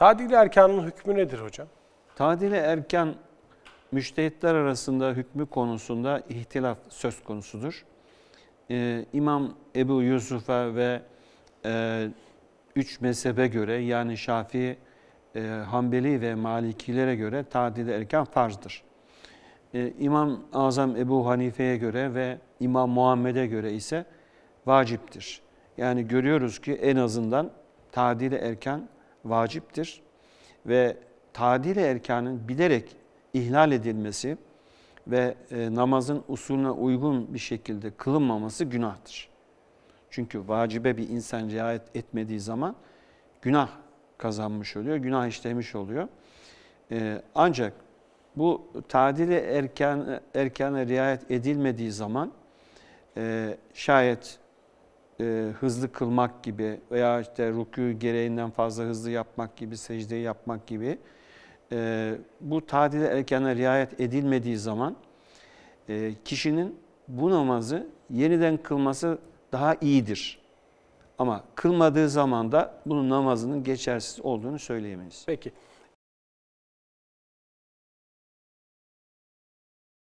Tadil erkanın hükmü nedir hocam? Tadil erkan müştehitler arasında hükmü konusunda ihtilaf söz konusudur. Ee, İmam Ebu Yusuf'a ve e, üç mezhebe göre yani Şafii, e, Hanbeli ve Malikilere göre tadil erken farzdır. E, İmam Azam Ebu Hanife'ye göre ve İmam Muhammed'e göre ise vaciptir. Yani görüyoruz ki en azından tadil erken vaciptir ve tadil-i erkanın bilerek ihlal edilmesi ve e, namazın usulüne uygun bir şekilde kılınmaması günahtır. Çünkü vacibe bir insan riayet etmediği zaman günah kazanmış oluyor, günah işlemiş oluyor. E, ancak bu tadili erken, erkene riayet edilmediği zaman e, şayet e, hızlı kılmak gibi veya işte rükû gereğinden fazla hızlı yapmak gibi, secdeyi yapmak gibi e, bu tadil erkene riayet edilmediği zaman e, kişinin bu namazı yeniden kılması daha iyidir. Ama kılmadığı zaman da bunun namazının geçersiz olduğunu söyleyemeyiz. Peki.